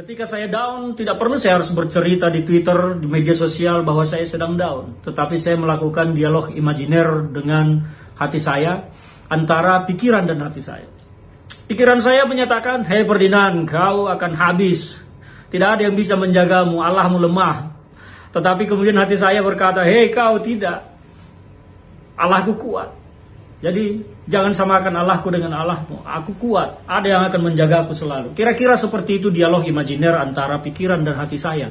Ketika saya down, tidak perlu saya harus bercerita di Twitter, di media sosial bahwa saya sedang down. Tetapi saya melakukan dialog imajiner dengan hati saya, antara pikiran dan hati saya. Pikiran saya menyatakan, Hei Ferdinand, kau akan habis. Tidak ada yang bisa menjagamu, Allahmu lemah. Tetapi kemudian hati saya berkata, Hei kau tidak, Allahku kuat. Jadi jangan samakan Allahku dengan Allahmu. Aku kuat, ada yang akan menjaga aku selalu. Kira-kira seperti itu dialog imajiner antara pikiran dan hati saya.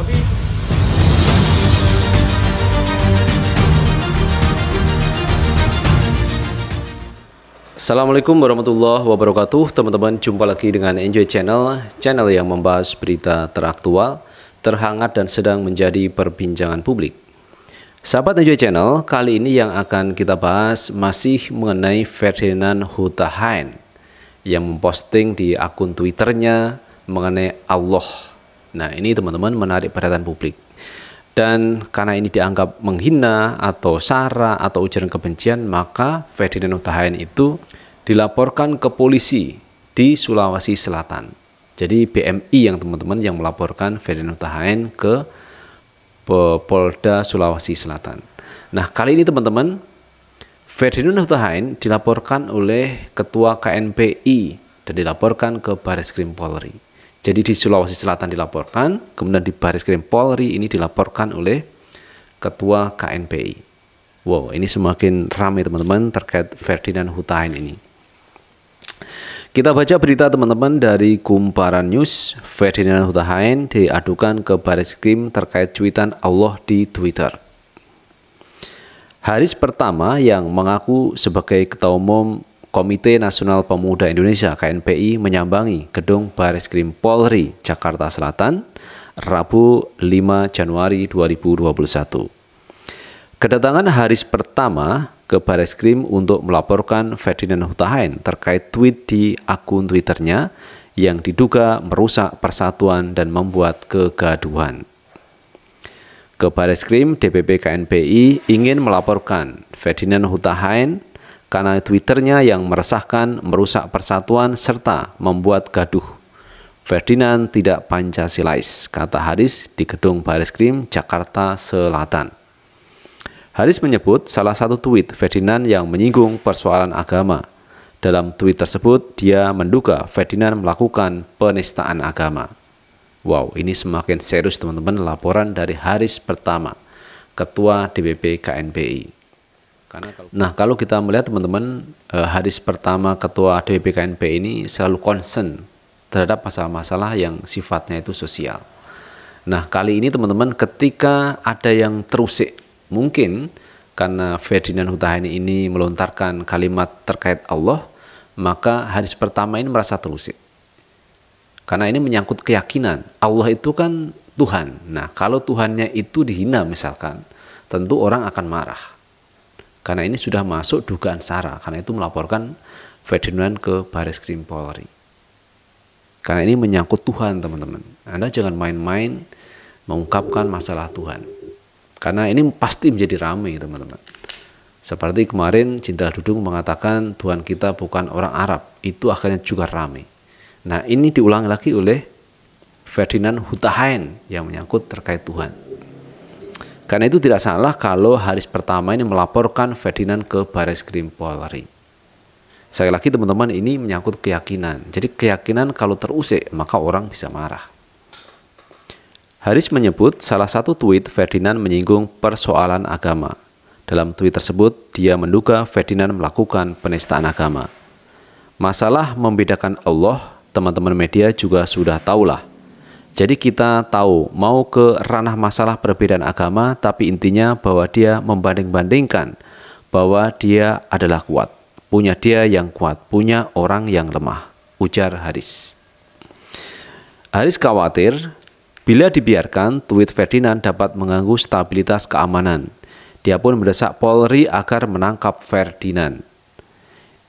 Tapi Assalamualaikum warahmatullahi wabarakatuh Teman-teman jumpa lagi dengan Enjoy Channel Channel yang membahas berita teraktual Terhangat dan sedang menjadi perbincangan publik Sahabat Enjoy Channel, kali ini yang akan kita bahas masih mengenai Ferdinand Hutahain yang memposting di akun Twitternya mengenai Allah. Nah ini teman-teman menarik perhatian publik. Dan karena ini dianggap menghina atau sara atau ujaran kebencian, maka Ferdinand Hutahain itu dilaporkan ke polisi di Sulawesi Selatan. Jadi BMI yang teman-teman yang melaporkan Ferdinand Hutahain ke Polda Sulawesi Selatan. Nah, kali ini teman-teman, Ferdinand Hutahain dilaporkan oleh Ketua KNPI dan dilaporkan ke Baris Krim Polri. Jadi di Sulawesi Selatan dilaporkan, kemudian di Baris Krim Polri ini dilaporkan oleh Ketua KNPI. Wow, ini semakin ramai teman-teman terkait Ferdinand Hutahain ini. Kita baca berita teman-teman dari Kumparan News, Ferdinand Hutahain diadukan ke Baris Krim terkait cuitan Allah di Twitter. Haris pertama yang mengaku sebagai Ketua Umum Komite Nasional Pemuda Indonesia KNPI menyambangi gedung Baris Krim Polri, Jakarta Selatan, Rabu 5 Januari 2021. Kedatangan Haris pertama ke baris krim untuk melaporkan Ferdinand Hutahain terkait tweet di akun Twitternya yang diduga merusak persatuan dan membuat kegaduhan. Ke baris krim DPP KNPI ingin melaporkan Ferdinand Hutahain karena Twitternya yang meresahkan merusak persatuan serta membuat gaduh. Ferdinand tidak Pancasilais, kata Haris di gedung baris krim Jakarta Selatan. Haris menyebut salah satu tweet Ferdinand yang menyinggung persoalan agama. Dalam tweet tersebut, dia menduga Ferdinand melakukan penistaan agama. Wow, ini semakin serius teman-teman laporan dari Haris pertama, Ketua DPP KNPI. Nah, kalau kita melihat teman-teman, eh, Haris pertama Ketua DPP KNPI ini selalu concern terhadap masalah-masalah yang sifatnya itu sosial. Nah, kali ini teman-teman ketika ada yang terusik Mungkin karena Ferdinand Hutahaini ini melontarkan kalimat terkait Allah, maka hadis pertama ini merasa terusik. Karena ini menyangkut keyakinan. Allah itu kan Tuhan. Nah, kalau Tuhannya itu dihina misalkan, tentu orang akan marah. Karena ini sudah masuk dugaan sara, karena itu melaporkan Ferdinand ke Baris Krim Polri. Karena ini menyangkut Tuhan, teman-teman. Anda jangan main-main mengungkapkan masalah Tuhan. Karena ini pasti menjadi ramai teman-teman. Seperti kemarin Cinta Dudung mengatakan Tuhan kita bukan orang Arab, itu akhirnya juga ramai. Nah ini diulang lagi oleh Ferdinand Hutahain yang menyangkut terkait Tuhan. Karena itu tidak salah kalau hari pertama ini melaporkan Ferdinand ke Baris Krim Polri. Saya lagi teman-teman ini menyangkut keyakinan. Jadi keyakinan kalau terusik maka orang bisa marah. Haris menyebut salah satu tweet Ferdinand menyinggung persoalan agama. Dalam tweet tersebut, dia menduga Ferdinand melakukan penistaan agama. Masalah membedakan Allah, teman-teman media juga sudah tahulah. Jadi kita tahu mau ke ranah masalah perbedaan agama, tapi intinya bahwa dia membanding-bandingkan bahwa dia adalah kuat. Punya dia yang kuat, punya orang yang lemah, ujar Haris. Haris khawatir Bila dibiarkan, tweet Ferdinand dapat mengganggu stabilitas keamanan. Dia pun mendesak Polri agar menangkap Ferdinand.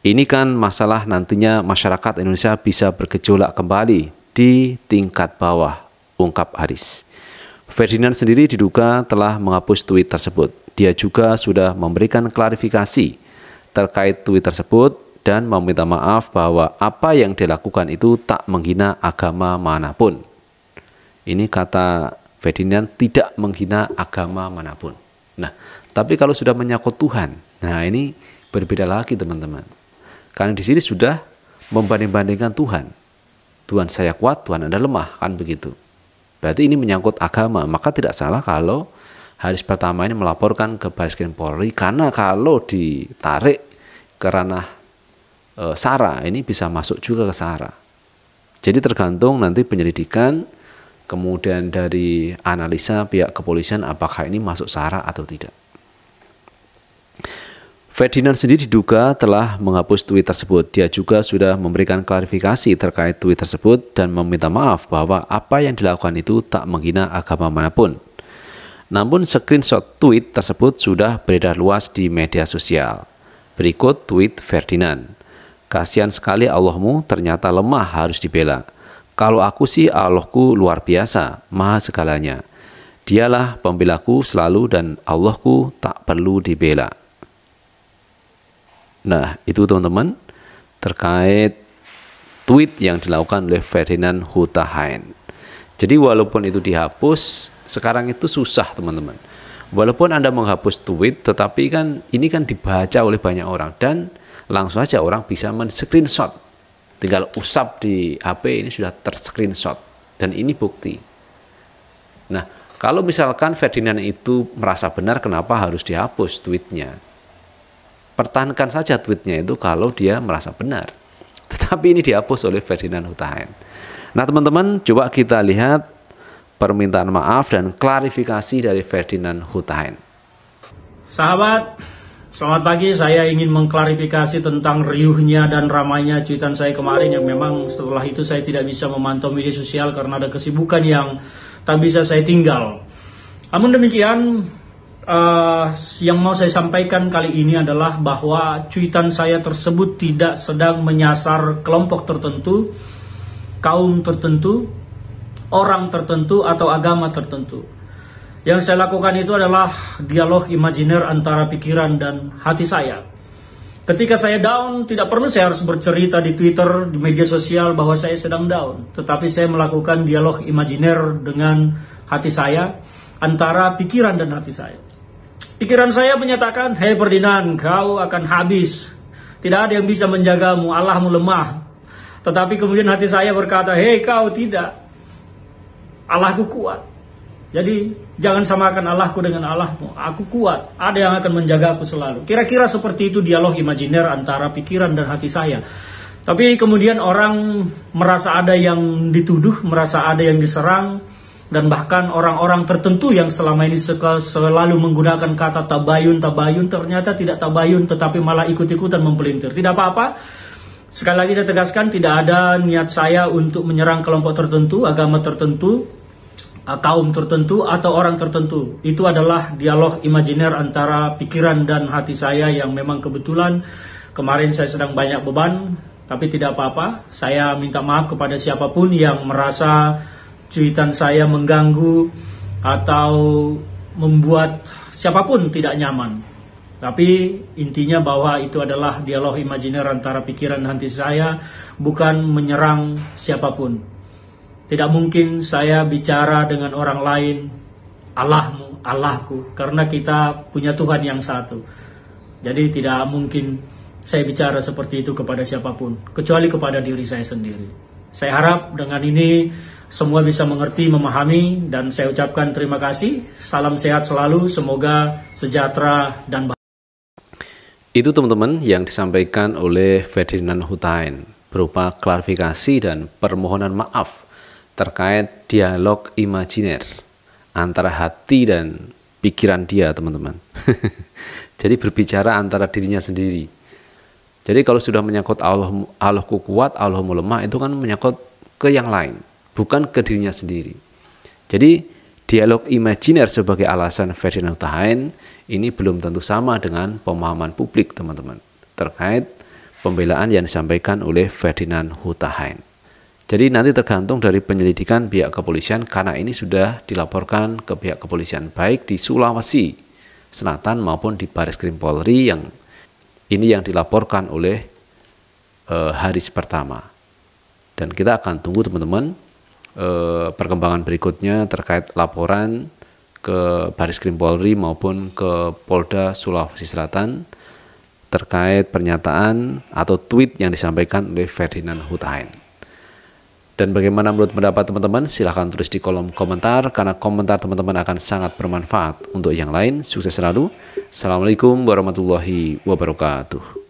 Ini kan masalah nantinya masyarakat Indonesia bisa bergejolak kembali di tingkat bawah, ungkap Aris. Ferdinand sendiri diduga telah menghapus tweet tersebut. Dia juga sudah memberikan klarifikasi terkait tweet tersebut dan meminta maaf bahwa apa yang dilakukan itu tak menghina agama manapun. Ini kata Ferdinand tidak menghina agama manapun. Nah, tapi kalau sudah menyangkut Tuhan, nah ini berbeda lagi teman-teman. Karena di sini sudah membanding-bandingkan Tuhan. Tuhan saya kuat, Tuhan Anda lemah, kan begitu. Berarti ini menyangkut agama, maka tidak salah kalau Haris pertama ini melaporkan ke Baris Polri karena kalau ditarik ke ranah e, eh, SARA ini bisa masuk juga ke SARA. Jadi tergantung nanti penyelidikan kemudian dari analisa pihak kepolisian apakah ini masuk SARA atau tidak. Ferdinand sendiri diduga telah menghapus tweet tersebut. Dia juga sudah memberikan klarifikasi terkait tweet tersebut dan meminta maaf bahwa apa yang dilakukan itu tak menghina agama manapun. Namun screenshot tweet tersebut sudah beredar luas di media sosial. Berikut tweet Ferdinand. Kasihan sekali Allahmu ternyata lemah harus dibela. Kalau aku sih Allahku luar biasa, maha segalanya. Dialah pembelaku selalu dan Allahku tak perlu dibela. Nah, itu teman-teman terkait tweet yang dilakukan oleh Ferdinand Hutahain. Jadi walaupun itu dihapus, sekarang itu susah teman-teman. Walaupun Anda menghapus tweet, tetapi kan ini kan dibaca oleh banyak orang dan langsung saja orang bisa men-screenshot tinggal usap di HP ini sudah terscreenshot dan ini bukti. Nah, kalau misalkan Ferdinand itu merasa benar kenapa harus dihapus tweetnya? Pertahankan saja tweetnya itu kalau dia merasa benar. Tetapi ini dihapus oleh Ferdinand Hutahen. Nah teman-teman coba kita lihat permintaan maaf dan klarifikasi dari Ferdinand Hutahen. Sahabat, Selamat pagi, saya ingin mengklarifikasi tentang riuhnya dan ramainya cuitan saya kemarin yang memang setelah itu saya tidak bisa memantau media sosial karena ada kesibukan yang tak bisa saya tinggal. Namun demikian, uh, yang mau saya sampaikan kali ini adalah bahwa cuitan saya tersebut tidak sedang menyasar kelompok tertentu, kaum tertentu, orang tertentu, atau agama tertentu. Yang saya lakukan itu adalah dialog imajiner antara pikiran dan hati saya. Ketika saya down, tidak perlu saya harus bercerita di Twitter, di media sosial bahwa saya sedang down. Tetapi saya melakukan dialog imajiner dengan hati saya, antara pikiran dan hati saya. Pikiran saya menyatakan, Hei Ferdinand, kau akan habis. Tidak ada yang bisa menjagamu, Allahmu lemah. Tetapi kemudian hati saya berkata, Hei kau tidak, Allahku kuat. Jadi jangan samakan Allahku dengan Allahmu. Aku kuat, ada yang akan menjaga aku selalu. Kira-kira seperti itu dialog imajiner antara pikiran dan hati saya. Tapi kemudian orang merasa ada yang dituduh, merasa ada yang diserang, dan bahkan orang-orang tertentu yang selama ini selalu menggunakan kata tabayun, tabayun, ternyata tidak tabayun, tetapi malah ikut-ikutan mempelintir. Tidak apa-apa, Sekali lagi saya tegaskan tidak ada niat saya untuk menyerang kelompok tertentu, agama tertentu, kaum tertentu atau orang tertentu. Itu adalah dialog imajiner antara pikiran dan hati saya yang memang kebetulan kemarin saya sedang banyak beban, tapi tidak apa-apa. Saya minta maaf kepada siapapun yang merasa cuitan saya mengganggu atau membuat siapapun tidak nyaman. Tapi intinya bahwa itu adalah dialog imajiner antara pikiran dan hati saya, bukan menyerang siapapun. Tidak mungkin saya bicara dengan orang lain, Allahmu, Allahku, karena kita punya Tuhan yang satu. Jadi tidak mungkin saya bicara seperti itu kepada siapapun, kecuali kepada diri saya sendiri. Saya harap dengan ini semua bisa mengerti, memahami, dan saya ucapkan terima kasih. Salam sehat selalu, semoga sejahtera dan bahagia. Itu teman-teman yang disampaikan oleh Ferdinand Hutain berupa klarifikasi dan permohonan maaf terkait dialog imajiner antara hati dan pikiran dia, teman-teman. Jadi berbicara antara dirinya sendiri. Jadi kalau sudah menyangkut Allah Allahku kuat, Allahmu lemah itu kan menyangkut ke yang lain, bukan ke dirinya sendiri. Jadi dialog imajiner sebagai alasan Ferdinand Hutahain ini belum tentu sama dengan pemahaman publik, teman-teman, terkait pembelaan yang disampaikan oleh Ferdinand Hutahain. Jadi nanti tergantung dari penyelidikan pihak kepolisian karena ini sudah dilaporkan ke pihak kepolisian baik di Sulawesi Selatan maupun di Baris Krim Polri yang ini yang dilaporkan oleh e, Haris pertama. Dan kita akan tunggu teman-teman e, perkembangan berikutnya terkait laporan ke Baris Krim Polri maupun ke Polda Sulawesi Selatan terkait pernyataan atau tweet yang disampaikan oleh Ferdinand Hutain. Dan bagaimana menurut pendapat teman-teman? Silahkan tulis di kolom komentar karena komentar teman-teman akan sangat bermanfaat. Untuk yang lain, sukses selalu. Assalamualaikum warahmatullahi wabarakatuh.